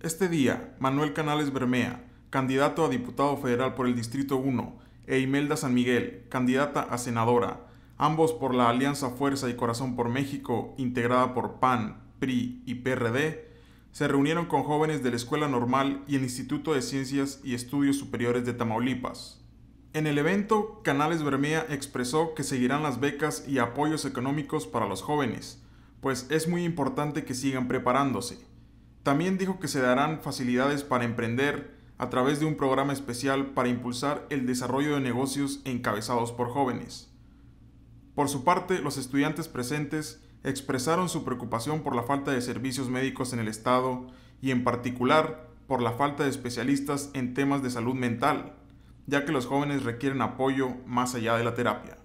Este día, Manuel Canales Bermea, candidato a diputado federal por el Distrito 1, e Imelda San Miguel, candidata a senadora, ambos por la Alianza Fuerza y Corazón por México, integrada por PAN, PRI y PRD, se reunieron con jóvenes de la Escuela Normal y el Instituto de Ciencias y Estudios Superiores de Tamaulipas. En el evento, Canales Bermea expresó que seguirán las becas y apoyos económicos para los jóvenes, pues es muy importante que sigan preparándose. También dijo que se darán facilidades para emprender a través de un programa especial para impulsar el desarrollo de negocios encabezados por jóvenes. Por su parte, los estudiantes presentes expresaron su preocupación por la falta de servicios médicos en el Estado y en particular por la falta de especialistas en temas de salud mental, ya que los jóvenes requieren apoyo más allá de la terapia.